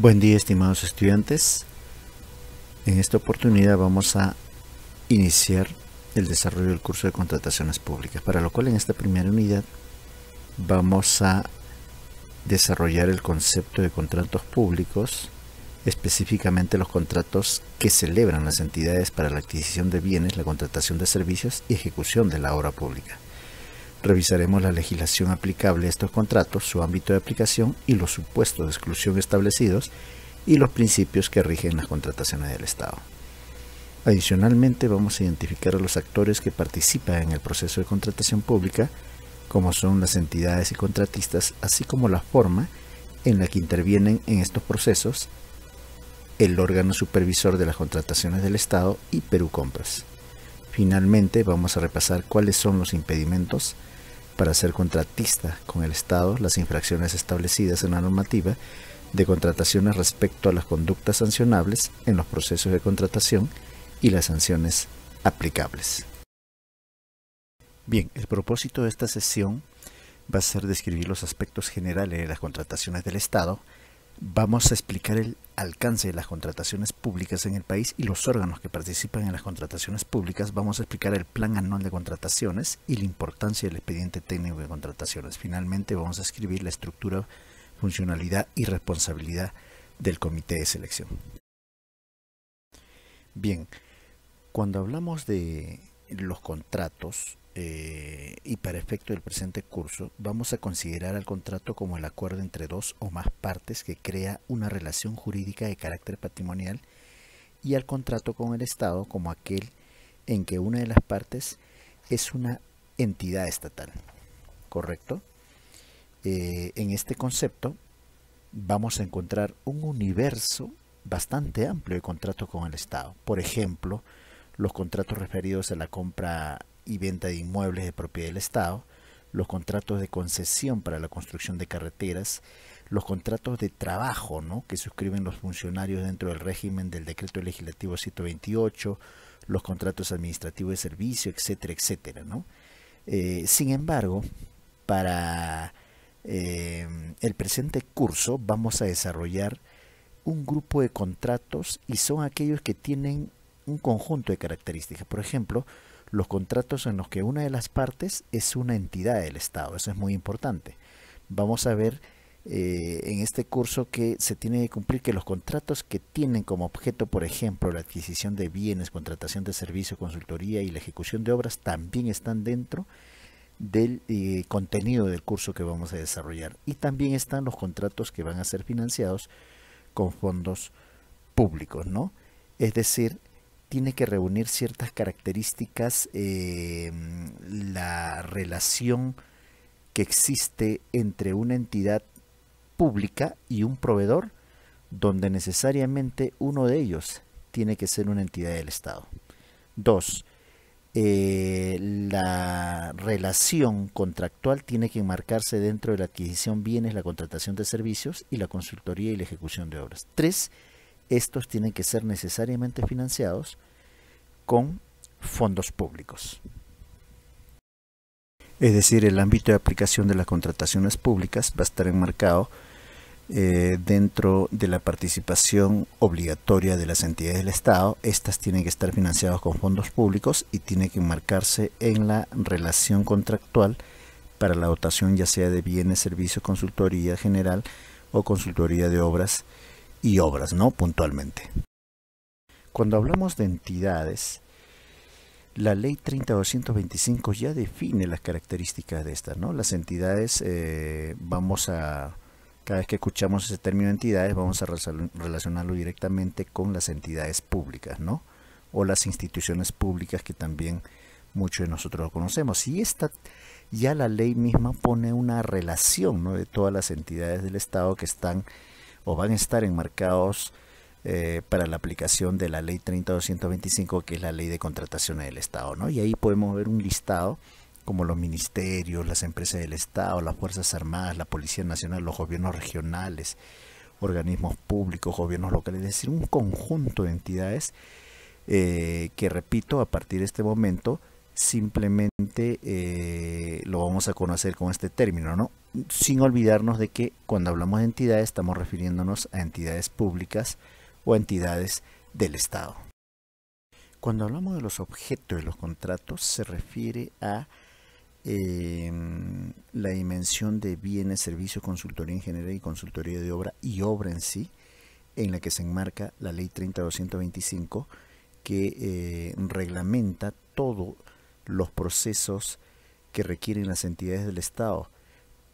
Buen día estimados estudiantes. En esta oportunidad vamos a iniciar el desarrollo del curso de contrataciones públicas, para lo cual en esta primera unidad vamos a desarrollar el concepto de contratos públicos, específicamente los contratos que celebran las entidades para la adquisición de bienes, la contratación de servicios y ejecución de la obra pública. Revisaremos la legislación aplicable a estos contratos, su ámbito de aplicación y los supuestos de exclusión establecidos y los principios que rigen las contrataciones del Estado. Adicionalmente, vamos a identificar a los actores que participan en el proceso de contratación pública, como son las entidades y contratistas, así como la forma en la que intervienen en estos procesos el órgano supervisor de las contrataciones del Estado y Perú Compras. Finalmente, vamos a repasar cuáles son los impedimentos para ser contratista con el Estado las infracciones establecidas en la normativa de contrataciones respecto a las conductas sancionables en los procesos de contratación y las sanciones aplicables. Bien, el propósito de esta sesión va a ser describir los aspectos generales de las contrataciones del Estado vamos a explicar el alcance de las contrataciones públicas en el país y los órganos que participan en las contrataciones públicas. Vamos a explicar el plan anual de contrataciones y la importancia del expediente técnico de contrataciones. Finalmente vamos a escribir la estructura, funcionalidad y responsabilidad del comité de selección. Bien, cuando hablamos de los contratos, eh, y para efecto del presente curso vamos a considerar al contrato como el acuerdo entre dos o más partes que crea una relación jurídica de carácter patrimonial y al contrato con el Estado como aquel en que una de las partes es una entidad estatal. ¿Correcto? Eh, en este concepto vamos a encontrar un universo bastante amplio de contratos con el Estado. Por ejemplo, los contratos referidos a la compra y venta de inmuebles de propiedad del Estado, los contratos de concesión para la construcción de carreteras, los contratos de trabajo ¿no? que suscriben los funcionarios dentro del régimen del decreto legislativo 128, los contratos administrativos de servicio, etcétera, etcétera. ¿no? Eh, sin embargo, para eh, el presente curso vamos a desarrollar un grupo de contratos y son aquellos que tienen un conjunto de características. Por ejemplo, los contratos en los que una de las partes es una entidad del Estado. Eso es muy importante. Vamos a ver eh, en este curso que se tiene que cumplir que los contratos que tienen como objeto, por ejemplo, la adquisición de bienes, contratación de servicios, consultoría y la ejecución de obras también están dentro del eh, contenido del curso que vamos a desarrollar. Y también están los contratos que van a ser financiados con fondos públicos, ¿no? Es decir, tiene que reunir ciertas características, eh, la relación que existe entre una entidad pública y un proveedor, donde necesariamente uno de ellos tiene que ser una entidad del Estado. Dos, eh, la relación contractual tiene que enmarcarse dentro de la adquisición de bienes, la contratación de servicios y la consultoría y la ejecución de obras. Tres, estos tienen que ser necesariamente financiados con fondos públicos. Es decir, el ámbito de aplicación de las contrataciones públicas va a estar enmarcado eh, dentro de la participación obligatoria de las entidades del Estado. Estas tienen que estar financiadas con fondos públicos y tiene que enmarcarse en la relación contractual para la dotación ya sea de bienes, servicios, consultoría general o consultoría de obras y obras, ¿no? Puntualmente. Cuando hablamos de entidades, la ley 30225 ya define las características de estas, ¿no? Las entidades, eh, vamos a, cada vez que escuchamos ese término de entidades, vamos a relacionarlo directamente con las entidades públicas, ¿no? O las instituciones públicas que también muchos de nosotros conocemos. Y esta, ya la ley misma pone una relación, ¿no? De todas las entidades del Estado que están o van a estar enmarcados eh, para la aplicación de la ley 30225, que es la ley de contrataciones del Estado. ¿no? Y ahí podemos ver un listado como los ministerios, las empresas del Estado, las Fuerzas Armadas, la Policía Nacional, los gobiernos regionales, organismos públicos, gobiernos locales, es decir, un conjunto de entidades eh, que, repito, a partir de este momento simplemente eh, lo vamos a conocer con este término, ¿no? sin olvidarnos de que cuando hablamos de entidades estamos refiriéndonos a entidades públicas o entidades del Estado. Cuando hablamos de los objetos de los contratos se refiere a em, la dimensión de bienes, servicios, consultoría ingeniería y consultoría de obra y obra en sí, en la que se enmarca la ley 30225 que eh, reglamenta todos los procesos que requieren las entidades del Estado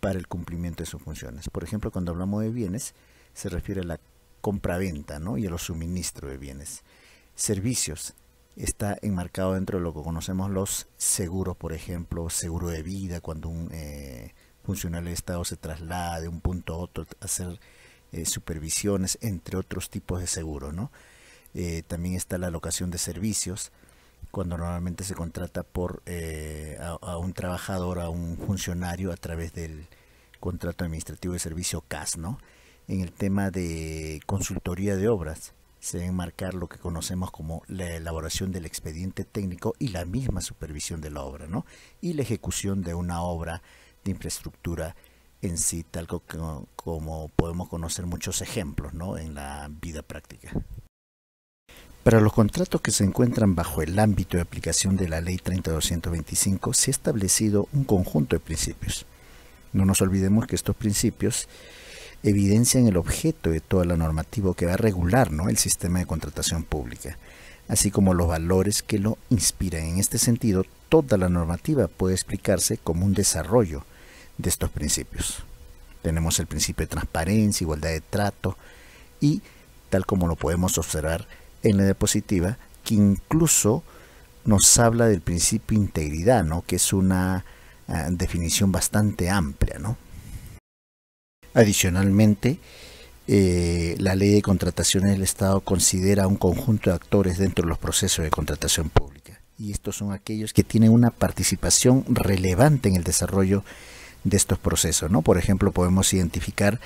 para el cumplimiento de sus funciones. Por ejemplo, cuando hablamos de bienes, se refiere a la compraventa ¿no? y a los suministros de bienes. Servicios está enmarcado dentro de lo que conocemos los seguros, por ejemplo, seguro de vida, cuando un eh, funcionario de Estado se traslada de un punto a otro, hacer eh, supervisiones, entre otros tipos de seguro. Eh, también está la alocación de servicios, cuando normalmente se contrata por eh, a, un trabajador, a un funcionario a través del contrato administrativo de servicio CAS, ¿no? En el tema de consultoría de obras se debe marcar lo que conocemos como la elaboración del expediente técnico y la misma supervisión de la obra, ¿no? Y la ejecución de una obra de infraestructura en sí, tal como, como podemos conocer muchos ejemplos, ¿no? En la vida práctica. Para los contratos que se encuentran bajo el ámbito de aplicación de la Ley 30225 se ha establecido un conjunto de principios. No nos olvidemos que estos principios evidencian el objeto de toda la normativa que va a regular ¿no? el sistema de contratación pública, así como los valores que lo inspiran. En este sentido, toda la normativa puede explicarse como un desarrollo de estos principios. Tenemos el principio de transparencia, igualdad de trato y, tal como lo podemos observar, en la diapositiva que incluso nos habla del principio integridad, ¿no? que es una ah, definición bastante amplia. ¿no? Adicionalmente, eh, la ley de contrataciones del Estado considera un conjunto de actores dentro de los procesos de contratación pública. Y estos son aquellos que tienen una participación relevante en el desarrollo de estos procesos. ¿no? Por ejemplo, podemos identificar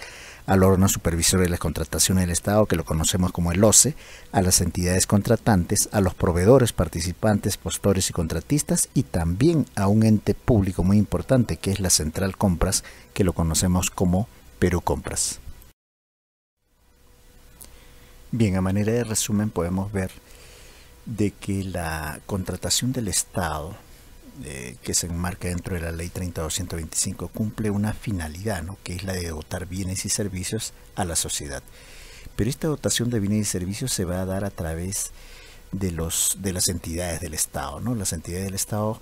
al órgano supervisor de las contrataciones del Estado, que lo conocemos como el OCE, a las entidades contratantes, a los proveedores, participantes, postores y contratistas, y también a un ente público muy importante, que es la Central Compras, que lo conocemos como Perú Compras. Bien, a manera de resumen podemos ver de que la contratación del Estado eh, que se enmarca dentro de la ley 30225 cumple una finalidad, ¿no? que es la de dotar bienes y servicios a la sociedad. Pero esta dotación de bienes y servicios se va a dar a través de, los, de las entidades del Estado, ¿no? las entidades del Estado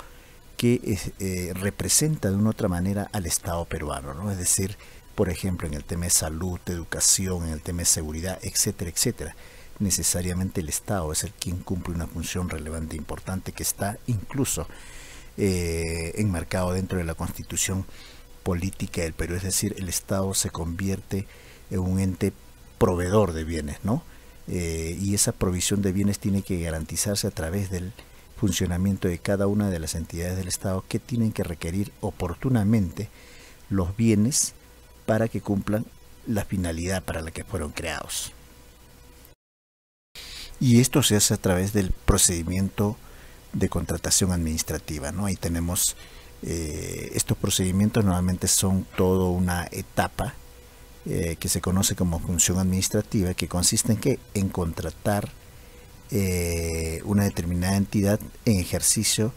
que eh, representa de una otra manera al Estado peruano, es decir, por ejemplo, en el tema de salud, educación, en el tema de seguridad, etcétera, etcétera necesariamente el Estado es el quien cumple una función relevante e importante que está incluso eh, enmarcado dentro de la constitución política del Perú, es decir, el Estado se convierte en un ente proveedor de bienes, ¿no? Eh, y esa provisión de bienes tiene que garantizarse a través del funcionamiento de cada una de las entidades del Estado que tienen que requerir oportunamente los bienes para que cumplan la finalidad para la que fueron creados. Y esto se hace a través del procedimiento de contratación administrativa. ¿no? Ahí tenemos eh, estos procedimientos, normalmente son toda una etapa eh, que se conoce como función administrativa, que consiste en, que en contratar eh, una determinada entidad en ejercicio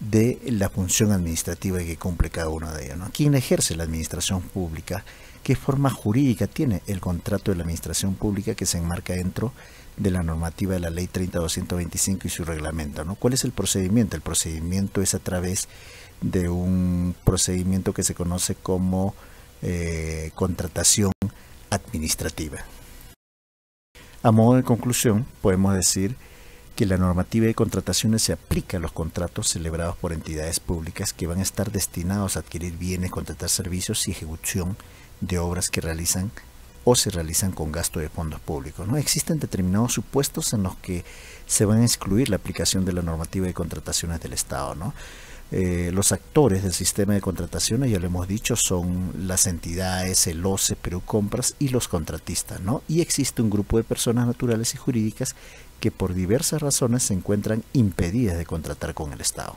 de la función administrativa que cumple cada una de ellas. ¿no? ¿Quién ejerce la administración pública? ¿Qué forma jurídica tiene el contrato de la administración pública que se enmarca dentro de la normativa de la ley 30225 y su reglamento. ¿no? ¿Cuál es el procedimiento? El procedimiento es a través de un procedimiento que se conoce como eh, contratación administrativa. A modo de conclusión, podemos decir que la normativa de contrataciones se aplica a los contratos celebrados por entidades públicas que van a estar destinados a adquirir bienes, contratar servicios y ejecución de obras que realizan o se realizan con gasto de fondos públicos. ¿no? Existen determinados supuestos en los que se van a excluir la aplicación de la normativa de contrataciones del Estado. ¿no? Eh, los actores del sistema de contrataciones, ya lo hemos dicho, son las entidades, el OCE, Perú Compras y los contratistas. ¿no? Y existe un grupo de personas naturales y jurídicas que por diversas razones se encuentran impedidas de contratar con el Estado.